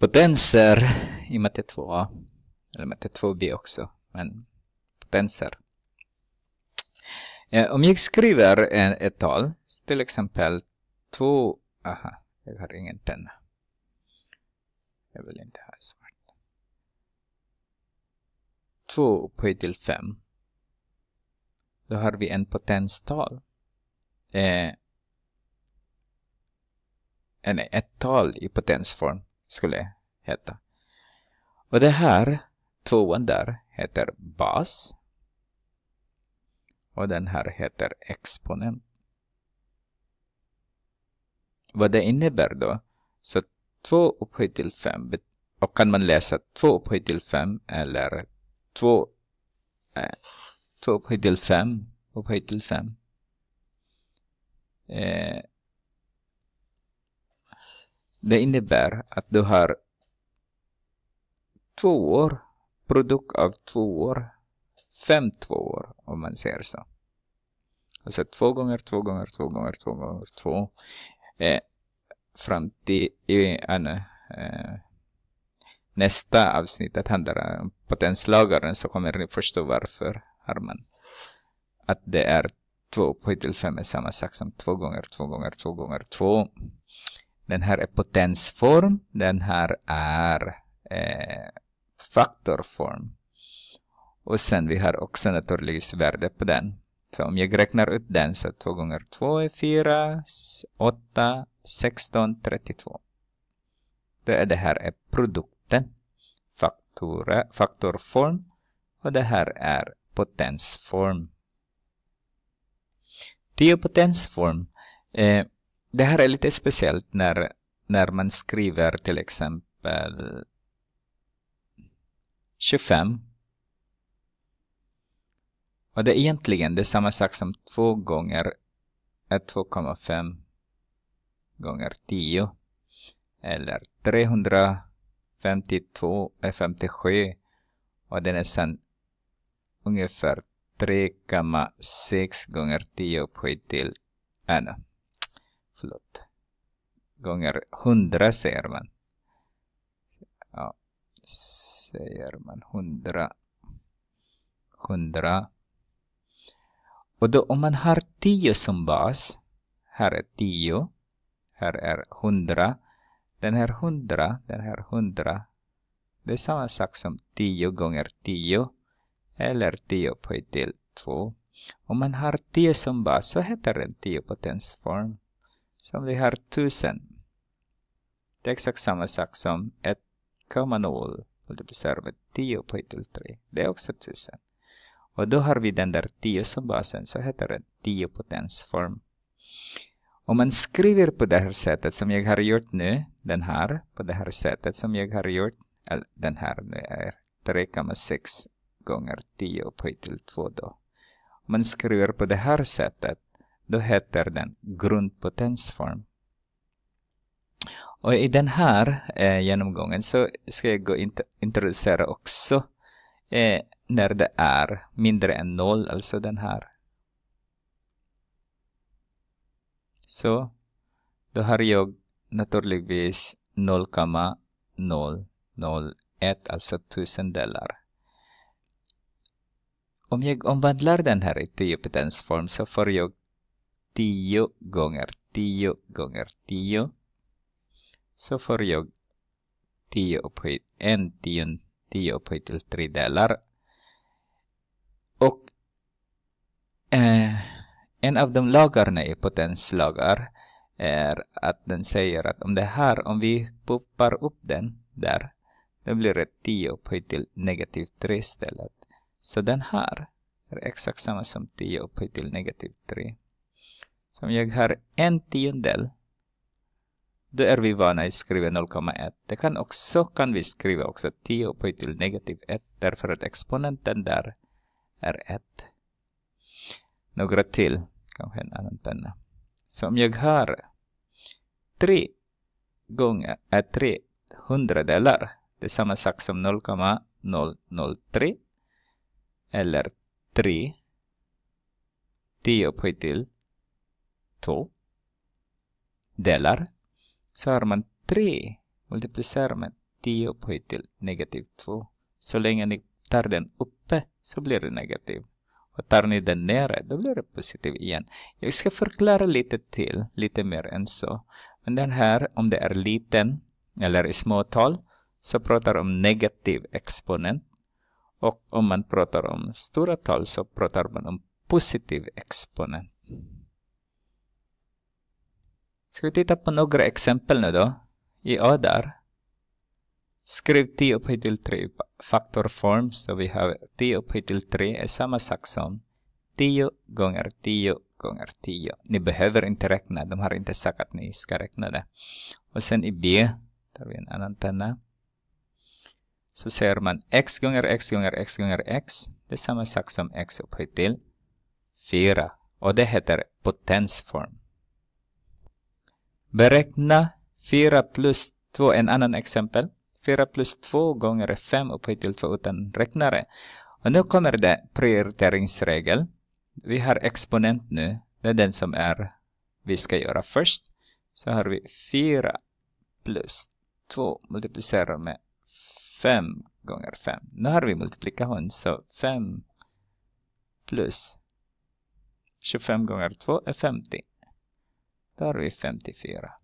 potenser i matte 2a. Eller matte 2b också. Men potenser. Eh, om jag skriver en, ett tal. Till exempel 2. Aha, jag har ingen penna. Jag vill inte ha svart. 2 upphöjt till 5. Då har vi en potenstal. Eh, eh nej, ett tal i potensform skulle heta. Och det här tvåan där heter bas. Och den här heter exponent. Vad det innebär då? Så 2 upphöjt till 5 och kan man läsa 2 upphöjt till 5 eller 2 eh, 2 upphöjt till 5 upphöjt till 5. Eh, det innebär att du har två år, produkt av två år, fem två år om man säger så. Alltså två gånger två gånger två gånger två gånger två eh, fram till eh, eh, nästa avsnittet handlar om eh, potenslagaren så kommer ni förstå varför har man att det är två på till fem är samma sak som två gånger två gånger två gånger två den här är potensform. Den här är eh, faktorform. Och sen vi har också naturligtvis värde på den. Så om jag räknar ut den så 2 gånger 2 är 4, 8, 16, 32. Då är det här är produkten, faktora, faktorform och det här är potensform. Till potensform, eh, det här är lite speciellt när, när man skriver till exempel 25. Och det är egentligen det är samma sak som 2 gånger 2,5 gånger 10 eller 352 är 57 och det är nästan ungefär 3,6 gånger 10 upphöjt till 1. Förlåt. Gånger hundra säger man. Ja, säger man hundra. Hundra. Och då om man har tio som bas. Här är tio. Här är hundra. Den här hundra, den här hundra. Det är samma sak som tio gånger tio. Eller tio upphöjt till två. Om man har tio som bas så heter den tio potensform. Så om vi har tusen, det är exakt samma sak som 1,0 multiplicerat med 10 upphöjt till 3. Det är också tusen. Och då har vi den där 10 som basen, så heter det 10 potensform. Om man skriver på det här sättet som jag har gjort nu, den här, på det här sättet som jag har gjort, eller den här nu är 3,6 gånger 10 upphöjt till 2 då. Om man skriver på det här sättet, då heter den grundpotensform. Och i den här eh, genomgången så ska jag gå in introducera också eh, när det är mindre än noll, alltså den här. Så då har jag naturligtvis 0,001, alltså 1000 dollar. Om jag omvandlar den här i potensform så får jag 10 gånger 10 gånger 10. Så får jag 10 upphöjt, en tion, 10 upphöjt till 3 delar. Och eh, en av de lagarna i potenslagar är att den säger att om det här, om vi poppar upp den där, då blir det 10 upphöjt till negativ 3 istället. Så den här är exakt samma som 10 upphöjt till negativ 3. Om jag har en tiondel, då är vi vana att skriva 0,1. Det kan också kan vi skriva också 10 upphöjt till negativ 1 därför att exponenten där är 1. Några till, kanske en annan penna. Så om jag har 3 gånger, äh, 3 hundradelar, det är samma sak som 0,003 eller 3 10 upphöjt till 2 delar så har man 3 multiplicerar med 10 upphöjt till negativ 2. Så länge ni tar den uppe så blir det negativ. Och tar ni den nere då blir det positiv igen. Jag ska förklara lite till, lite mer än så. Men den här, om det är liten eller små tal så pratar om negativ exponent. Och om man pratar om stora tal så pratar man om positiv exponent. Ska vi titta på några exempel nu då? I A där, Skriv 10 upphöjt till 3 factor form. Så vi har 10 upphöjt till 3 är samma sak som 10 gånger 10 gånger 10. Ni behöver inte räkna. De har inte sagt att ni ska räkna det. Och sen i B tar vi en annan penna. Så ser man x gånger x gånger x gånger x. Det är samma sak som x upphöjt till 4. Och det heter potensform. Beräkna 4 plus 2, en annan exempel. 4 plus 2 gånger 5 upphöjt till 2 utan räknare. Och nu kommer det prioriteringsregel. Vi har exponent nu. Det är den som är vi ska göra först. Så har vi 4 plus 2 multiplicerar med 5 gånger 5. Nu har vi multiplikation så 5 plus 25 gånger 2 är 50. tarvitse 54